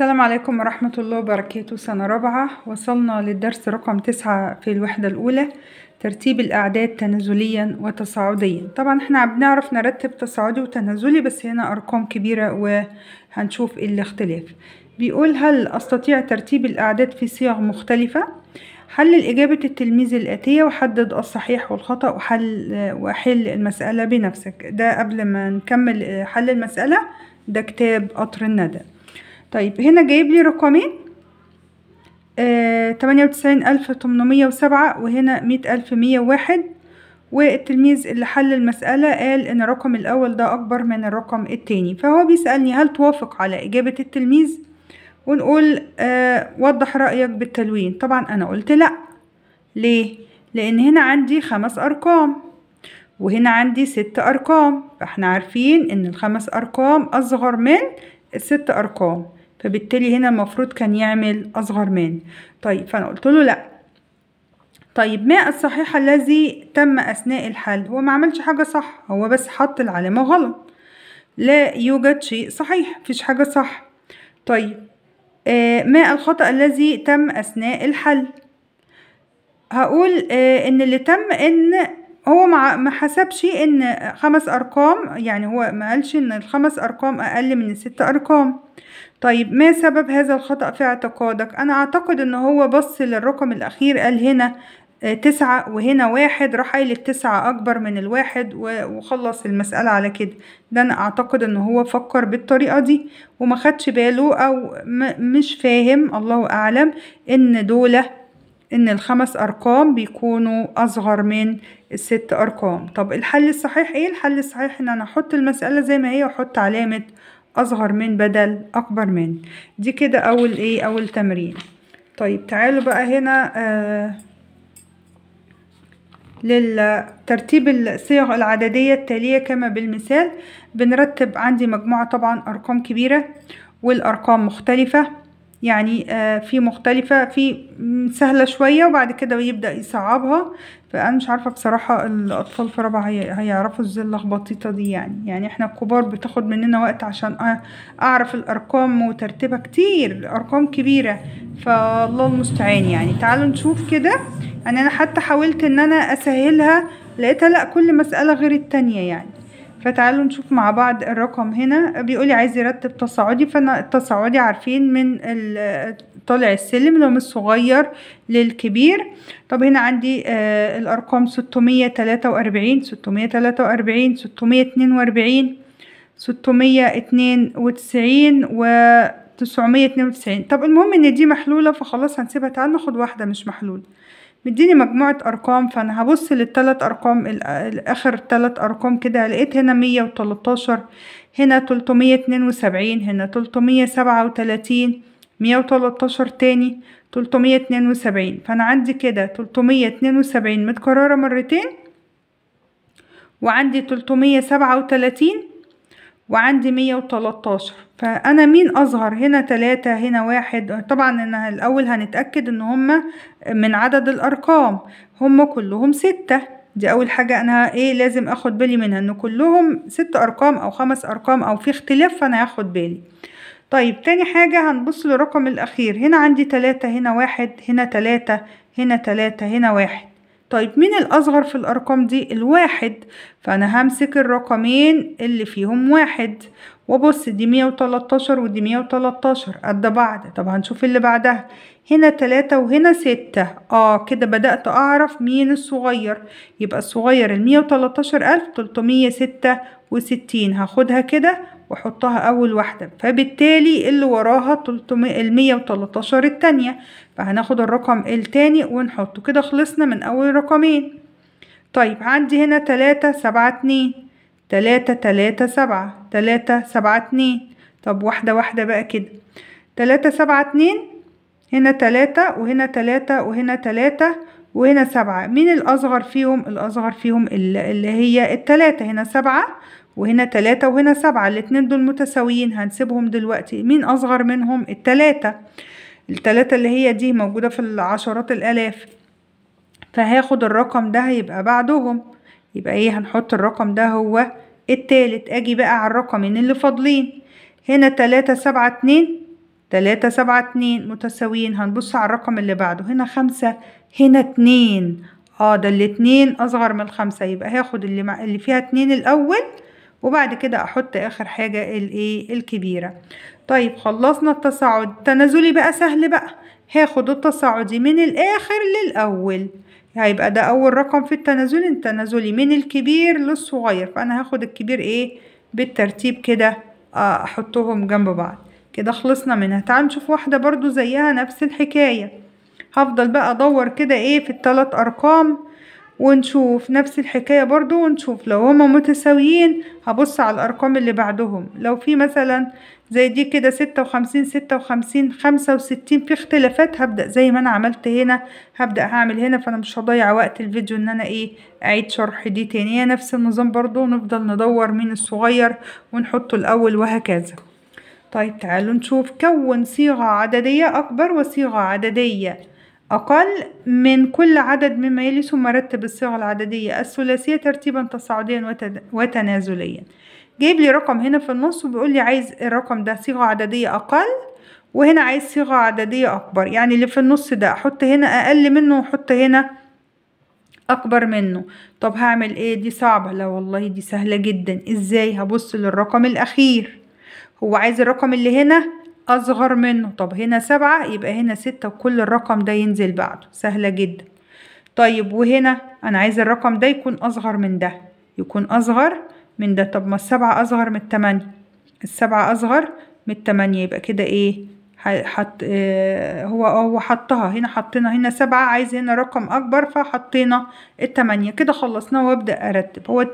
السلام عليكم ورحمة الله وبركاته سنة رابعة وصلنا للدرس رقم تسعة في الوحدة الأولى ترتيب الأعداد تنازليا وتصاعديا طبعا احنا بنعرف نرتب تصاعدي وتنازلي بس هنا أرقام كبيرة وهنشوف إيه الاختلاف بيقول هل أستطيع ترتيب الأعداد في صيغ مختلفة؟ حلل إجابة التلميذ الآتية وحدد الصحيح والخطأ وحل وحل المسألة بنفسك ده قبل ما نكمل حل المسألة ده كتاب قطر الندى طيب هنا جايب لي رقمين آه، تمانية وتسعين ألف تمنمية وسبعة وهنا مية ألف مية واحد والتلميذ اللي حل المسألة قال إن الرقم الأول ده أكبر من الرقم التاني فهو بيسألني هل توافق على إجابة التلميذ ونقول آه وضح رأيك بالتلوين طبعا أنا قلت لأ ليه؟ لأن هنا عندي خمس أرقام وهنا عندي ست أرقام فإحنا عارفين إن الخمس أرقام أصغر من الست أرقام فبالتالي هنا المفروض كان يعمل أصغر من طيب فأنا قلت له لأ طيب ما الصحيح الذي تم أثناء الحل هو ما عملش حاجة صح هو بس حط العلامة غلط لا يوجد شيء صحيح مفيش حاجة صح طيب آه ما الخطأ الذي تم أثناء الحل هقول آه إن اللي تم إن هو ما حسبش إن خمس أرقام يعني هو ما قالش إن الخمس أرقام أقل من الست أرقام طيب ما سبب هذا الخطأ في اعتقادك انا اعتقد ان هو بص للرقم الاخير قال هنا آه، تسعة وهنا واحد راح قايل التسعة أكبر من الواحد وخلص المسألة على كده ده أنا أعتقد إن هو فكر بالطريقة دي وما خدش باله أو مش فاهم الله أعلم إن دولة إن الخمس أرقام بيكونوا أصغر من الست أرقام طب الحل الصحيح إيه؟ الحل الصحيح إن أنا أحط المسألة زي ما هي وأحط علامة اصغر من بدل اكبر من دي كده اول ايه اول تمرين طيب تعالوا بقى هنا آه للترتيب الصيغ العددية التالية كما بالمثال بنرتب عندي مجموعة طبعا أرقام كبيرة والأرقام مختلفة يعني آه، في مختلفة في سهلة شوية وبعد كده بيبدأ يصعبها فأنا مش عارفة بصراحة الأطفال في رابعة هيعرفوا ازاي اللخبطيطة دي يعني يعني احنا الكبار بتاخد مننا وقت عشان أعرف الأرقام وترتيبها كتير أرقام كبيرة فالله المستعان يعني تعالوا نشوف كده يعني أنا حتى حاولت إن أنا أسهلها لقيتها لأ كل مسألة غير التانية يعني فتعالوا نشوف مع بعض الرقم هنا بيقولي عايز يرتب تصاعدي فانا التصاعدي عارفين من طالع السلم اللي هو من الصغير للكبير طب هنا عندي آه الارقام 643 643 642 692 و 992 طب المهم ان دي محلوله فخلاص هنسيبها تعال ناخد واحده مش محلوله مديني مجموعة أرقام فأنا هبص للتلات أرقام الآخر تلات أرقام كده لقيت هنا مية وتلاتاشر هنا تلتمية اتنين وسبعين هنا تلتمية سبعة وتلاتين مية وتلاتاشر تاني تلتمية اتنين وسبعين فأنا عندي كده تلتمية اتنين وسبعين متكررة مرتين وعندي تلتمية سبعة وتلاتين وعندي مية وتلاتاشر فانا مين اظهر هنا تلاتة هنا واحد طبعا انا الاول هنتأكد ان هما من عدد الارقام هما كلهم ستة دي اول حاجة انا ايه لازم اخد بالي منها ان كلهم ست ارقام او خمس ارقام او في اختلاف فانا هاخد بالي طيب تاني حاجة هنبص للرقم الاخير هنا عندي تلاتة هنا واحد هنا تلاتة هنا تلاتة هنا واحد طيب مين الأصغر في الأرقام دي الواحد فأنا همسك الرقمين اللي فيهم واحد وبص دي 113 ودي 113 قد بعض طب هنشوف اللي بعدها هنا تلاتة وهنا ستة اه كده بدأت أعرف مين الصغير يبقى الصغير المية وتلاتاشر ألف تلتمية ستة وستين هاخدها كده واحطها اول واحدة فبالتالي اللي وراها تلتمية ال 113 التانية فهناخد الرقم التاني ونحطه كده خلصنا من اول رقمين طيب عندي هنا تلاتة سبعة اتنين تلاتة تلاتة سبعة تلاتة سبعة اتنين طب واحدة واحدة بقى كده تلاتة سبعة اتنين هنا تلاتة وهنا تلاتة وهنا تلاتة وهنا سبعة مين الأصغر فيهم الأصغر فيهم اللي هي التلاتة هنا سبعة وهنا تلاتة وهنا سبعة الاتنين دول متساويين هنسيبهم دلوقتي مين أصغر منهم التلاتة التلاتة اللي هي دي موجودة في العشرات الآلاف فهاخد الرقم ده هيبقى بعدهم يبقى ايه هنحط الرقم ده هو التالت اجي بقى على الرقمين اللي فاضلين هنا تلاتة سبعة اتنين تلاتة سبعة اتنين متساويين هنبص على الرقم اللي بعده هنا خمسة هنا اتنين اه ده الاتنين اصغر من الخمسة يبقى هاخد اللي, مع... اللي فيها اتنين الاول وبعد كده احط اخر حاجة الايه الكبيرة طيب خلصنا التصاعد تنازلي بقى سهل بقى هاخد التصاعدي من الاخر للاول هيبقى ده اول رقم في التنازل التنازلي من الكبير للصغير فانا هاخد الكبير ايه بالترتيب كده آه، احطهم جنب بعض كده خلصنا منها تعال نشوف واحدة برضو زيها نفس الحكاية هفضل بقى ادور كده ايه في الثلاث ارقام ونشوف نفس الحكاية برضو ونشوف لو هما متساويين هبص على الأرقام اللي بعدهم لو في مثلا زي دي كده ستة وخمسين ستة وخمسين خمسة وستين في اختلافات هبدأ زي ما أنا عملت هنا هبدأ هعمل هنا فأنا مش هضيع وقت الفيديو إن أنا إيه أعيد شرح دي تاني نفس النظام برضو نفضل ندور مين الصغير ونحطه الأول وهكذا طيب تعالوا نشوف كون صيغة عددية أكبر وصيغة عددية أقل من كل عدد مما يلي ثم رتب الصيغة العددية الثلاثية ترتيبا تصاعديا وتنازليا جايب لي رقم هنا في النص وبيقول لي عايز الرقم ده صيغة عددية أقل وهنا عايز صيغة عددية أكبر يعني اللي في النص ده أحط هنا أقل منه وأحط هنا أكبر منه طب هعمل إيه دي صعبة لا والله دي سهلة جدا إزاي هبص للرقم الأخير هو عايز الرقم اللي هنا أصغر منه طب هنا سبعة يبقى هنا ستة وكل الرقم ده ينزل بعده سهلة جدا طيب وهنا أنا عايز الرقم ده يكون أصغر من ده يكون أصغر من ده طب ما السبعة أصغر من التمانية السبعة أصغر من التمانية يبقى كده إيه حط آه، هو هو حطها هنا حطينا هنا سبعة عايز هنا رقم أكبر فحطينا التمانية كده خلصنا وأبدأ أرتب هو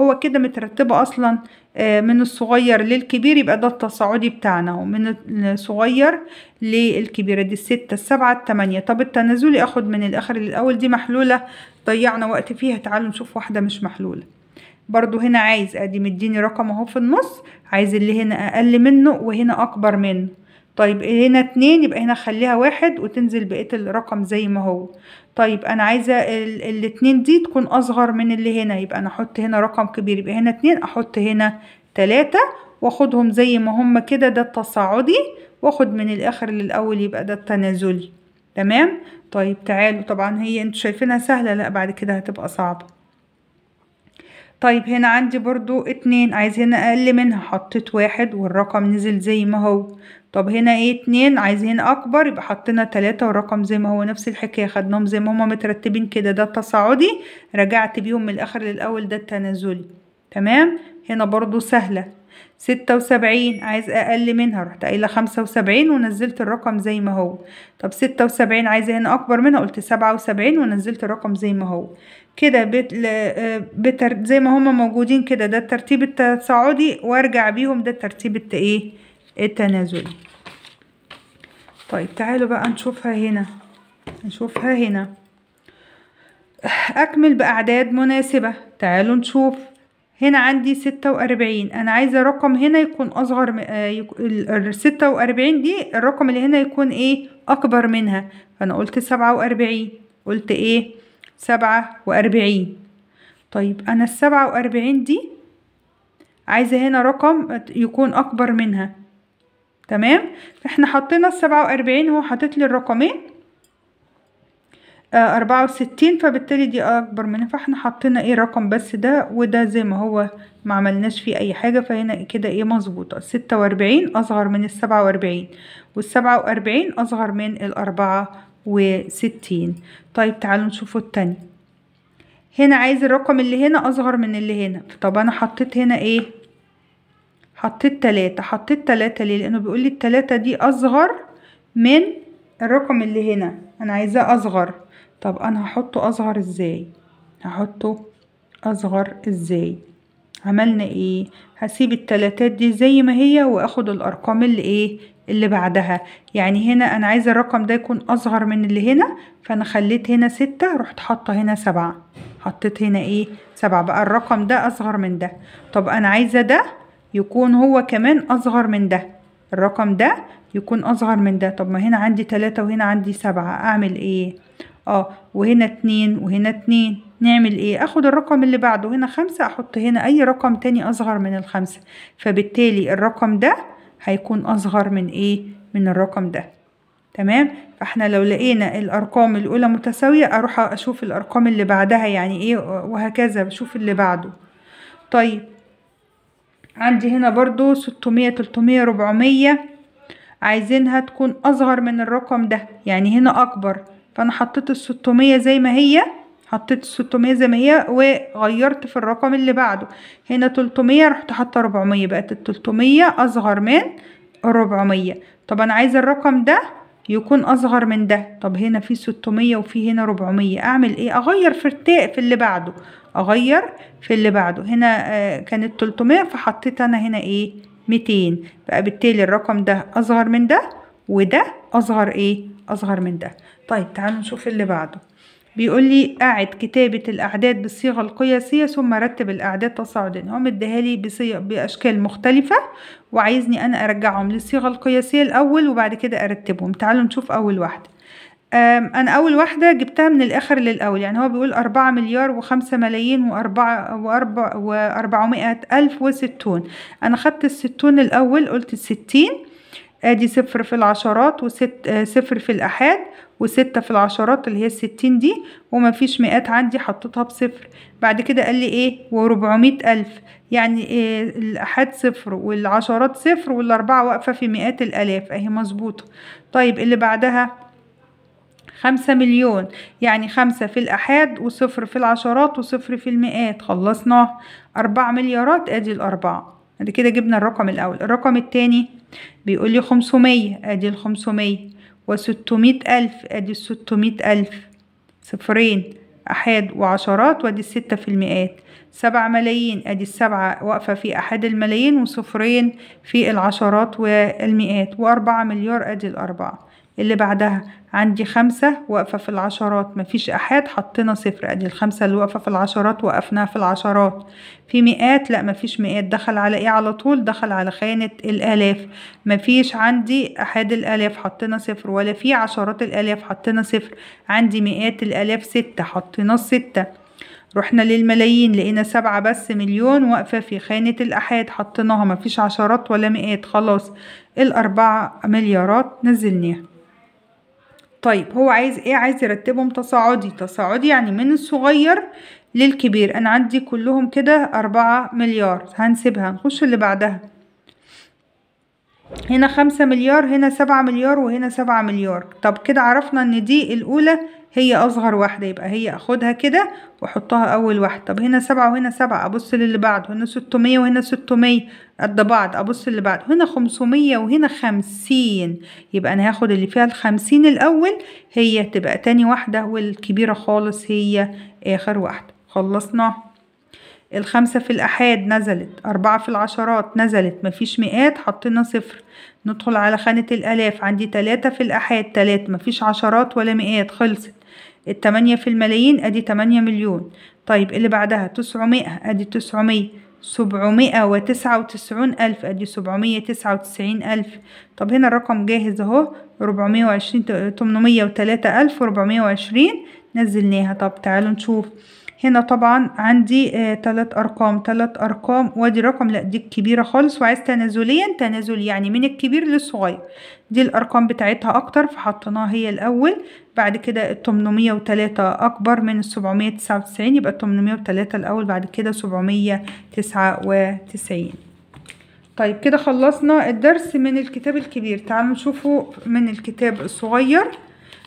هو كده مترتبة أصلا آه، من الصغير للكبير يبقى ده التصاعدي بتاعنا ومن الصغير للكبير دي الستة السبعة التمانية طب التنازلي أخد من الآخر للأول دي محلولة ضيعنا وقت فيها تعالوا نشوف واحدة مش محلولة برضو هنا عايز ادي مديني رقم اهو في النص عايز اللي هنا اقل منه وهنا اكبر منه طيب هنا اتنين يبقى هنا خليها واحد وتنزل بقية الرقم زي ما هو طيب انا عايزة الاتنين دي تكون اصغر من اللي هنا يبقى انا احط هنا رقم كبير يبقى هنا اتنين احط هنا تلاتة واخدهم زي ما هما كده ده التصاعدي واخد من الاخر للاول يبقى ده التنازلي تمام طيب تعالوا طبعا هي انتوا شايفينها سهلة لا بعد كده هتبقى صعبة طيب هنا عندي برضو اتنين عايز هنا اقل منها حطيت واحد والرقم نزل زي ما هو طب هنا ايه اتنين عايزين اكبر يبقى حطينا تلاتة والرقم زي ما هو نفس الحكاية خدناهم زي ما هما مترتبين كده ده التصاعدي رجعت بيهم من الاخر للاول ده التنازلي تمام هنا برضو سهلة ستة وسبعين عايز اقل منها رحت قايله خمسة وسبعين ونزلت الرقم زي ما هو طب ستة وسبعين عايزة هنا اكبر منها قلت سبعة وسبعين ونزلت الرقم زي ما هو كده بت... آه، بتر... زي ما هما موجودين كده ده الترتيب التصاعدي وارجع بيهم ده الترتيب الت ايه التنازلي طيب تعالوا بقى نشوفها هنا نشوفها هنا أكمل بأعداد مناسبة تعالوا نشوف هنا عندي ستة وأربعين أنا عايزة رقم هنا يكون أصغر آه، الستة وأربعين دي الرقم اللي هنا يكون إيه أكبر منها فأنا قلت سبعة وأربعين قلت إيه سبعة وأربعين طيب أنا السبعة وأربعين دي عايزة هنا رقم يكون أكبر منها تمام احنا حطينا السبعة واربعين هو حاطط لي الرقمين آه، أربعة وستين فبالتالي دي أكبر منها فاحنا حطينا ايه رقم بس ده وده زي ما هو ما عملناش فيه أي حاجة فهنا كده ايه مظبوطة ستة وأربعين أصغر من السبعة وأربعين والسبعة وأربعين أصغر من الأربعة وستين طيب تعالوا نشوفوا التاني هنا عايز الرقم اللي هنا أصغر من اللي هنا طب أنا حطيت هنا ايه حطيت تلاتة حطيت تلاتة ليه لانه بيقولي التلاتة دي اصغر من الرقم اللي هنا انا عايزاه اصغر طب انا هحطه اصغر ازاي هحطه اصغر ازاي عملنا ايه هسيب التلاتات دي زي ما هي واخد الارقام اللي ايه اللي بعدها يعني هنا انا عايزه الرقم ده يكون اصغر من اللي هنا فانا خليت هنا ستة رحت حاطه هنا سبعة حطيت هنا ايه سبعة بقى الرقم ده اصغر من ده طب انا عايزه ده يكون هو كمان أصغر من ده الرقم ده يكون أصغر من ده طب ما هنا عندي تلاتة وهنا عندي سبعة أعمل إيه؟ آه وهنا اتنين وهنا اتنين نعمل ايه اخد الرقم اللي بعده هنا خمسة احط هنا اي رقم تاني اصغر من الخمسة فبالتالي الرقم ده هيكون اصغر من ايه من الرقم ده تمام فاحنا لو لقينا الارقام الاولى متساوية اروح اشوف الارقام اللي بعدها يعني ايه وهكذا بشوف اللي بعده طيب عندي هنا برضو ستمية تلتمية ربعمية عايزينها تكون اصغر من الرقم ده يعني هنا اكبر فانا حطيت الستمية زي ما هي حطيت الستمية زي ما هي وغيرت في الرقم اللي بعده هنا تلتمية رحت حاطة ربعمية بقت التلتمية اصغر من الربعمية طب انا عايزة الرقم ده يكون اصغر من ده طب هنا في ستمية وفي هنا ربعمية اعمل ايه اغير في التاء في اللي بعده اغير في اللي بعده هنا آه، كانت 300 فحطيت انا هنا ايه 200 بقى بالتالي الرقم ده اصغر من ده وده اصغر ايه اصغر من ده طيب تعالوا نشوف اللي بعده بيقول لي أعد كتابة الأعداد بالصيغة القياسية ثم رتب الأعداد تصاعدا هو مديها لي بأشكال مختلفة وعايزني أنا أرجعهم للصيغة القياسية الأول وبعد كده أرتبهم تعالوا نشوف أول واحدة انا اول واحده جبتها من الاخر للاول يعني هو بيقول أربعة مليار وخمسة ملايين وأربعة وأربعة وأربعمائة ألف وستون انا خدت الستون الاول قلت الستين ادي صفر في العشرات وست آه، صفر في الآحاد وستة في العشرات اللي هي الستين دي ومفيش مئات عندي حطيتها بصفر بعد كده قال لي ايه وربعمائة ألف يعني إيه الأحاد صفر والعشرات صفر والأربعة واقفة في مئات الألاف اهي مظبوطة طيب اللي بعدها خمسة مليون يعني خمسة في الأحاد وصفر في العشرات وصفر في المئات خلصنا أربع مليارات أدي الأربعة بعد كده جبنا الرقم الأول الرقم التاني بيقول لي خمسمية أدي الخمسمية وستمية ألف أدي الستمية ألف صفرين أحاد وعشرات وأدي الستة في المئات سبع ملايين أدي السبعة واقفة في أحد الملايين وصفرين في العشرات والمئات وأربعة مليار أدي الأربعة اللي بعدها عندي خمسة واقفة في العشرات مفيش أحاد حطينا صفر أدي الخمسة اللي واقفة في العشرات وقفناها في العشرات في مئات لا مفيش مئات دخل على إيه على طول دخل على خانة الآلاف مفيش عندي أحاد الآلاف حطينا صفر ولا في عشرات الآلاف حطينا صفر عندي مئات الآلاف ستة حطينا الستة رحنا للملايين لقينا سبعة بس مليون واقفة في خانة الأحاد حطيناها مفيش عشرات ولا مئات خلاص الأربعة مليارات نزلناها طيب هو عايز ايه عايز يرتبهم تصاعدي تصاعدي يعني من الصغير للكبير انا عندي كلهم كده أربعة مليار هنسيبها نخش اللي بعدها هنا خمسة مليار هنا سبعة مليار وهنا سبعة مليار طب كده عرفنا ان دي الاولى هي اصغر واحدة يبقى هي اخدها كده واحطها اول واحده طب هنا سبعة وهنا سبعة ابص للي بعده هنا ستمية وهنا ستمية قد بعض ابص اللي بعده هنا خمسمية وهنا خمسين يبقى انا هاخد اللي فيها الخمسين الاول هي تبقى تاني واحدة والكبيرة خالص هي اخر واحدة خلصنا الخمسة في الأحاد نزلت أربعة في العشرات نزلت مفيش مئات حطينا صفر ندخل على خانة الألاف عندي تلاتة في الأحاد تلات مفيش عشرات ولا مئات خلصت التمانية في الملايين ادي تمانية مليون طيب اللي بعدها تسعمائة ادي تسعمية سبعمائة وتسعة وتسعون ألف أدي سبعمية تسعة وتسعين ألف طب هنا الرقم جاهز أهو ربعمية وعشرين تمنمية وتلاتة ألف وربعمية وعشرين نزلناها طب تعالوا نشوف هنا طبعا عندي آه، تلات ارقام تلات ارقام وادي رقم لا دي كبيرة خالص وعايز تنازليا تنازل يعني من الكبير للصغير دي الارقام بتاعتها اكتر فحطناها هي الاول بعد كده التمنمية وتلاتة اكبر من السبعمية تسعة وتسعين يبقى التمنمية وتلاتة الاول بعد كده سبعمية تسعة وتسعين طيب كده خلصنا الدرس من الكتاب الكبير تعالوا نشوفه من الكتاب الصغير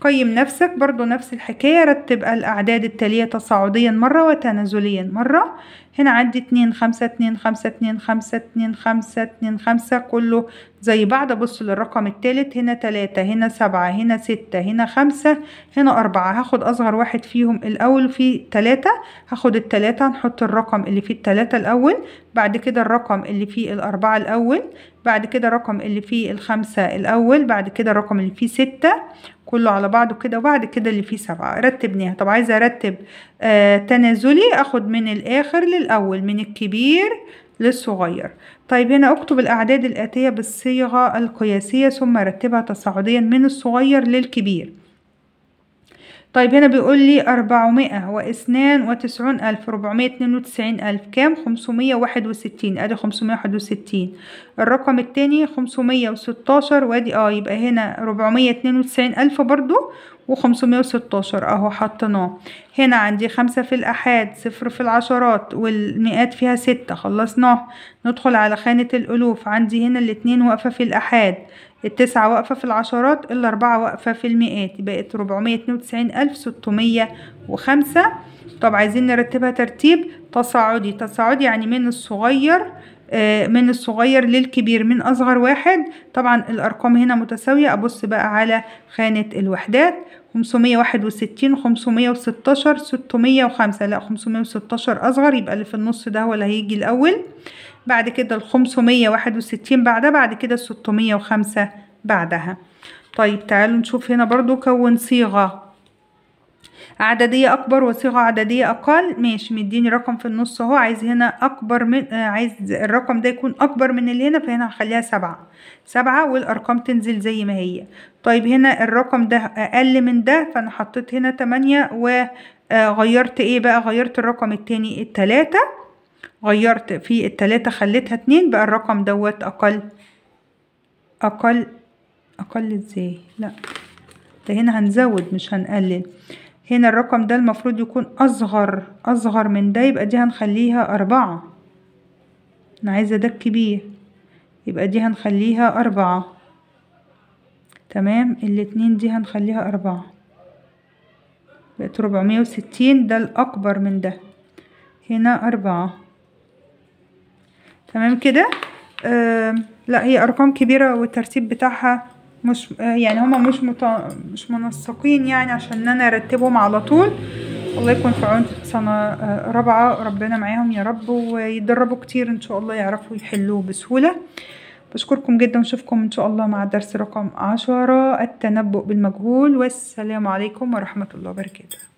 قيم نفسك برضو نفس الحكاية رتب الأعداد التالية تصاعديا مرة وتنازليا مرة هنا عندي اتنين خمسة اتنين خمسة اتنين خمسة اتنين خمسة اتنين خمسة كله زي بعض أبص للرقم التالت هنا تلاتة هنا سبعة هنا ستة هنا خمسة هنا أربعة هاخد أصغر واحد فيهم الأول في تلاتة هاخد التلاتة نحط الرقم اللي فيه التلاتة الأول بعد كده الرقم اللي فيه الأربعة الأول بعد كده الرقم اللي فيه الخمسة الأول بعد كده الرقم اللي فيه ستة كله على بعضه كده وبعد كده اللي فيه سبعة رتبناها طب عايزة ارتب آه تنازلي اخد من الاخر للاول من الكبير للصغير طيب هنا اكتب الاعداد الاتية بالصيغة القياسية ثم رتبها تصاعديا من الصغير للكبير طيب هنا بيقول لي أربعمائة واثنان وتسعون ألف ربعمية اتنين وتسعين ألف كام خمسمية واحد وستين أدي خمسمية واحد وستين الرقم التاني خمسمية وستاشر وأدي اه يبقى هنا ربعمية اتنين وتسعين ألف برضو وخمسمية وستاشر أهو حطيناه هنا عندي خمسة في الأحاد صفر في العشرات والمئات فيها ستة خلصناه ندخل على خانة الألوف عندي هنا الاتنين واقفة في الأحاد التسعة واقفة في العشرات الأربعة واقفة في المئات بقت ربعمية اتنين وتسعين ألف ستمية وخمسة طب عايزين نرتبها ترتيب تصاعدي تصاعدي يعني من الصغير آه، من الصغير للكبير من أصغر واحد طبعا الأرقام هنا متساوية أبص بقى على خانة الوحدات خمسمية واحد وستين خمسمية وستاشر ستمية وخمسة لا خمسمية وستاشر أصغر يبقى اللي في النص ده هو اللي هيجي الأول بعد كده الخمسمية واحد وستين بعدها بعد كده ستمية وخمسة بعدها طيب تعالوا نشوف هنا برضو كون صيغة عددية أكبر وصيغة عددية أقل ماشي مديني رقم في النص أهو عايز هنا أكبر من آه، عايز الرقم ده يكون أكبر من اللي هنا فهنا هخليها سبعة سبعة والأرقام تنزل زي ما هي طيب هنا الرقم ده أقل من ده فأنا حطيت هنا تمانية وغيرت آه، إيه بقى غيرت الرقم التاني التلاتة غيرت في التلاتة خليتها اتنين بقى الرقم دوت أقل أقل أقل إزاي لأ ده هنا هنزود مش هنقلل هنا الرقم ده المفروض يكون أصغر أصغر من ده يبقى دي هنخليها أربعة أنا عايزة ده الكبير يبقى دي هنخليها أربعة تمام الاتنين دي هنخليها أربعة بقت ربعمية وستين ده الأكبر من ده هنا أربعة تمام كده آه لا هي أرقام كبيرة والترتيب بتاعها مش يعني هما مش مت... مش منسقين يعني عشان انا ارتبهم على طول الله يكون في عون سنة آه، رابعة ربنا معاهم يا رب ويتدربوا كتير ان شاء الله يعرفوا يحلوه بسهولة بشكركم جدا واشوفكم ان شاء الله مع الدرس رقم عشرة التنبؤ بالمجهول والسلام عليكم ورحمة الله وبركاته